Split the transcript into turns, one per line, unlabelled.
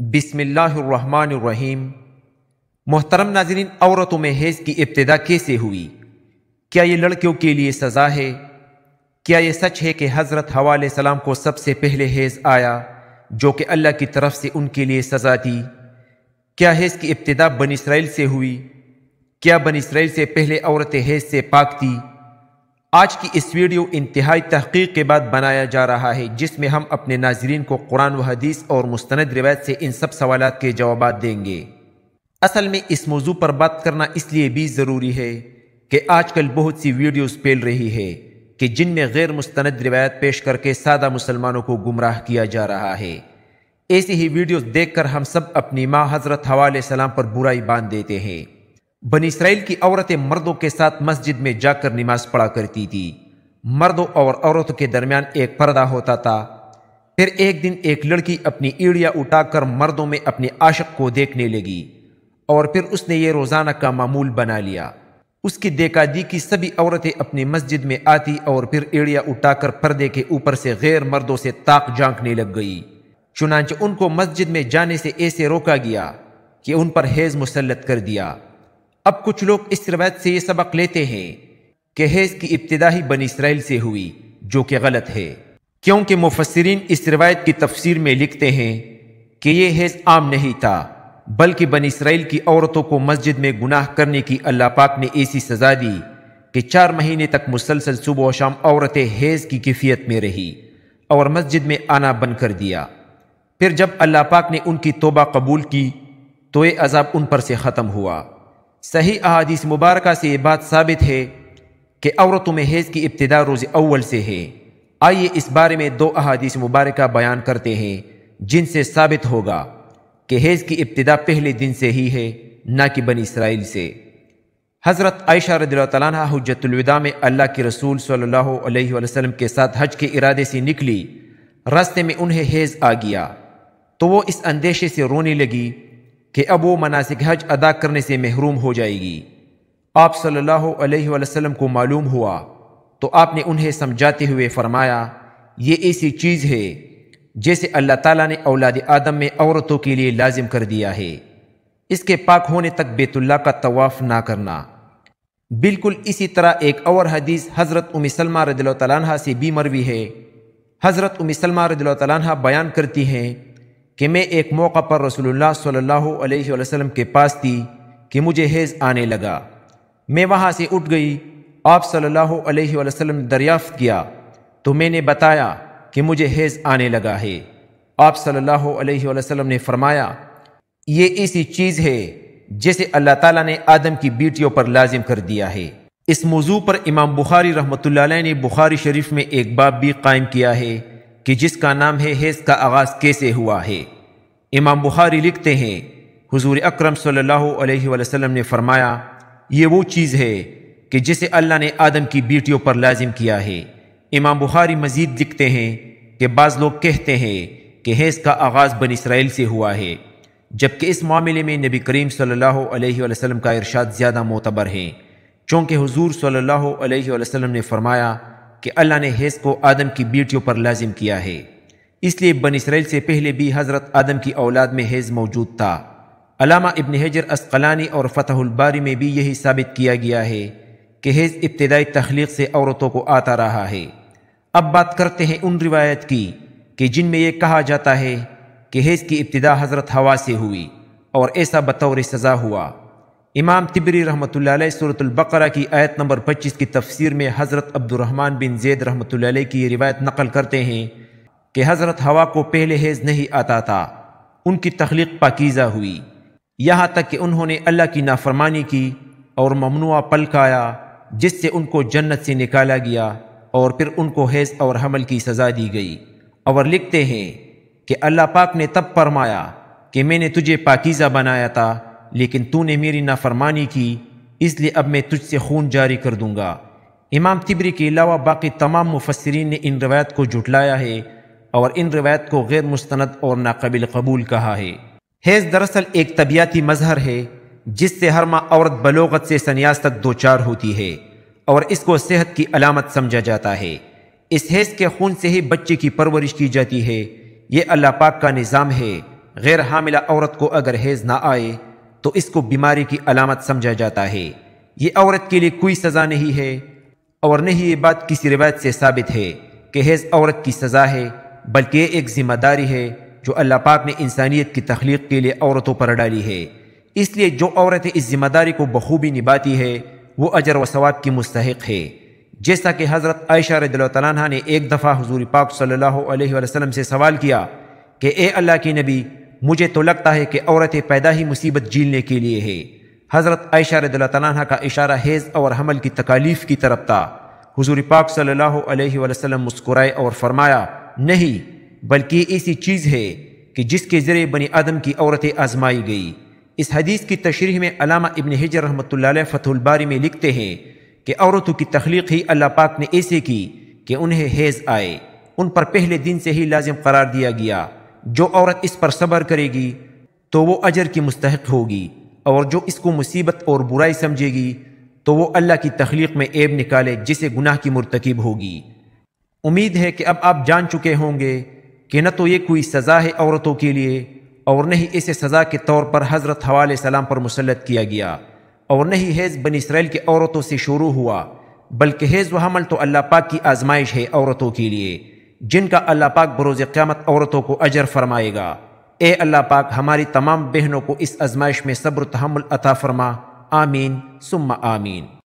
बिसमीम मोहतरम नाजरीन औरतों में हैज़ की इब्तदा कैसे हुई क्या ये लड़कियों के लिए सज़ा है क्या ये सच है कि हज़रत हवा सलाम को सबसे पहले हैज़ आया जो कि अल्लाह की तरफ से उनके लिए सज़ा थी क्या हैज़ की इब्तदा बन इसराइल से हुई क्या बन इसराइल से पहले औरतें हैज़ से पाक थी आज की इस वीडियो इंतहाई तहकीक के बाद बनाया जा रहा है जिसमें हम अपने नाजरन को कुरान व हदीस और मुस्ंद रिवायत से इन सब सवाल के जवाब देंगे असल में इस मौजू पर बात करना इसलिए भी ज़रूरी है कि आज कल बहुत सी वीडियोज़ फैल रही है कि जिनमें गैर मुस्ंद रिवायत पेश करके सादा मुसलमानों को गुमराह किया जा रहा है ऐसी ही देख कर हम सब अपनी माँ हज़रत हवाल सलाम पर बुराई बांध देते हैं बन इसराइल की औरतें मर्दों के साथ मस्जिद में जाकर नमाज पढ़ा करती थी मर्दों और औरतों के दरमियान एक पर्दा होता था फिर एक दिन एक लड़की अपनी ईड़िया उठाकर मर्दों में अपने आशक को देखने लगी और फिर उसने ये रोज़ाना का मामूल बना लिया उसकी देखा दी कि सभी औरतें अपनी मस्जिद में आती और फिर एड़िया उठाकर पर्दे के ऊपर से गैर मर्दों से ताक झांकने लग गई चुनाच उनको मस्जिद में जाने से ऐसे रोका गया कि उन पर हेज मुसलत कर दिया अब कुछ लोग इस रवायत से यह सबक लेते हैं कि हेज की इब्तदा ही बन इसराइल से हुई जो कि गलत है क्योंकि मुफसरीन इस रवायत की तफसीर में लिखते हैं कि यह हेज आम नहीं था बल्कि बन इसराइल की औरतों को मस्जिद में गुनाह करने की अल्लाह पाक ने ऐसी सजा दी कि चार महीने तक मुसलसल सुबह और शाम औरतें हेज की किफ़ियत में रही और मस्जिद में आना बंद कर दिया फिर जब अल्लाह पाक ने उनकी तोबा कबूल की तो ये अजाब उन पर से ख़त्म हुआ सही अहादीस मुबारक से ये बात साबित है कि औरतों में हैज़ की इब्तदा रोज़ अव्वल से है आइए इस बारे में दो अहादीस मुबारक बयान करते हैं जिनसे साबित होगा कि हैज़ की इब्तदा पहले दिन से ही है ना कि बनी इसराइल से हज़रत आयशा रदील्ला हजतुलविदा में अल्लाह के रसूल सल्लल्लाहु अलैहि वसल्लम के साथ हज के इरादे से निकली रास्ते में उन्हें हैज़ आ गया तो वो इस अंदेशे से रोने लगी कि अब वो मनासिक हज अदा करने से महरूम हो जाएगी आप सल्लल्लाहु अलैहि वसल्लम को मालूम हुआ तो आपने उन्हें समझाते हुए फरमाया ये ऐसी चीज़ है जैसे अल्लाह ताला ने औलाद आदम में औरतों के लिए लाजिम कर दिया है इसके पाक होने तक बेतुल्ला का तवाफ़ ना करना बिल्कुल इसी तरह एक और हदीस हज़रत उम सलमा रदल से भी मरवी है हज़रत उम सलमा रदल बयान करती हैं कि मैं एक मौका पर रसूलुल्लाह सल्लल्लाहु अलैहि वसल्लम के पास थी कि मुझे हेज आने लगा मैं वहाँ से उठ गई आप सल्लल्लाहु अलैहि वसल्लम किया तो मैंने बताया कि मुझे हेज आने लगा है आप सल्लल्लाहु अलैहि वसल्लम ने फरमाया ये ऐसी चीज़ है जैसे अल्लाह ताला ने आदम की बेटियों पर लाजिम कर दिया है इस मौजू पर इमाम बुखारी रहमत ने बुखारी शरीफ में एक बाब भी कायम किया है कि जिसका नाम है हेज का आगाज़ कैसे हुआ है इमाम बुखारी लिखते हैं हुजूर अकरम सल्लल्लाहु अलैहि वसल्लम ने फरमाया ये वो चीज़ है कि जिसे अल्लाह ने आदम की बेटियों पर लाजिम किया है इमाम बुखारी मजीद लिखते हैं कि बाज़ लोग कहते हैं कि हेज़ का आगाज़ बन इसराइल से हुआ है जबकि इस मामले में नबी करीम सल्लल्लाहु अलैहि वसल्लम का इरशाद ज़्यादा मोतबर है चूँकि हुजूर सल्लल्लाहु अलैहि वसल्लम ने फरमाया कि अल्लाह ने हेस को आदम की बेटियों पर लाजिम किया है इसलिए बन इसराइल से पहले भी हज़रत आदम की औलाद में हेज़ मौजूद था अलामा इबन हजर असकलानी और फ़तहुलबारी में भी यही साबित किया गया है कि हेज़ इब्तदाई तख्लीक से औरतों को आता रहा है अब बात करते हैं उन रिवायत की कि जिनमें यह कहा जाता है कि हेज़ की इब्तदा हज़रत हवा से हुई और ऐसा बतौर सज़ा हुआ इमाम तिबरी रहमत सूरतबकर की आयत नंबर पच्चीस की तफसीर में हज़रत अब्दुलरहमान बिन जैद रहमत की रिवायत नकल करते हैं कि हज़रत हवा को पहले हेज़ नहीं आता था उनकी तख्लीक पाकिज़ा हुई यहाँ तक कि उन्होंने अल्लाह की नाफरमानी की और ममनुआ पलकाया जिससे उनको जन्नत से निकाला गया और फिर उनको हैज़ और हमल की सज़ा दी गई और लिखते हैं कि अल्लाह पाक ने तब फरमाया कि मैंने तुझे पाकिज़ा बनाया था लेकिन तूने मेरी नाफरमानी की इसलिए अब मैं तुझसे खून जारी कर दूंगा इमाम तिबरी के अलावा बाकी तमाम मुफसरीन ने इन रवायत को जुटलाया है और इन रवायत को गैर मुस्ंद और नाकबिल कबूल कहा है हैज़ दरअसल एक तबियाती मजहर है जिससे हर माँ औरत बलोगत से सन्यास तक दो चार होती है और इसको सेहत की अलामत समझा जाता है इस हैज़ के खून से ही बच्चे की परवरिश की जाती है ये अल्लाह पाक का निज़ाम है गैर हामिला औरत को अगर हैज़ ना आए तो इसको बीमारी की अलामत समझा जाता है ये औरत के लिए कोई सज़ा नहीं है और न ही ये बात किसी रिवायत से साबित है कि हेज़ औरत की सज़ा है बल्कि एक ज़िम्मेदारी है जो अल्लाह पाक ने इंसानियत की तख्लीक के लिए औरतों पर डाली है इसलिए जो औरतें इस जिम्मेदारी को बखूबी निभाती है वो अजर व सवाब की मुस्तक है जैसा कि हज़रत आयशा तैन ने एक दफ़ा हजूर पाक सल्ला वसलम से सवाल किया कि ए अल्लाह के नबी मुझे तो लगता है कि औरतें पैदा ही मुसीबत झीलने के लिए है हज़रत आयशा रद तला का इशारा हेज़ और हमल की तकालीफ़ की तरफ था हुजूर पाक सल्लल्लाहु अलैहि वसल्लम मुस्कुराए और फरमाया नहीं बल्कि ऐसी चीज़ है कि जिसके ज़रिए बनी आदम की औरतें आजमाई गई इस हदीस की तशरी में अलामा इबन हिजर रहमत फतुलबारी में लिखते हैं कि औरतों की तख्लीक ही अल्लाह पाक ने ऐसे की कि उन्हें हेज़ आए उन पर पहले दिन से ही लाजिम करार दिया गया जो औरत इस पर सब्र करेगी तो वो अजर की मुस्तक होगी और जो इसको मुसीबत और बुराई समझेगी तो वो अल्लाह की तख्लीक में ऐब निकाले जिसे गुनाह की मरतकब होगी उम्मीद है कि अब आप जान चुके होंगे कि न तो ये कोई सज़ा है औरतों के लिए और न ही इसे सज़ा के तौर पर हज़रत हवाल सलाम पर मुसलत किया गया और न ही हैज़ बन इसराइल की औरतों से शुरू हुआ बल्कि हैज़ व हमल तो अल्लाह पाक की आजमाइश है औरतों के लिए जिनका अल्लाह पाक बरोज़ क़्यामत औरतों को अजर फरमाएगा ए अल्लाह पाक हमारी तमाम बहनों को इस आजमाइश में सब्र तहमल अता फरमा आमीन सुम्मा आमीन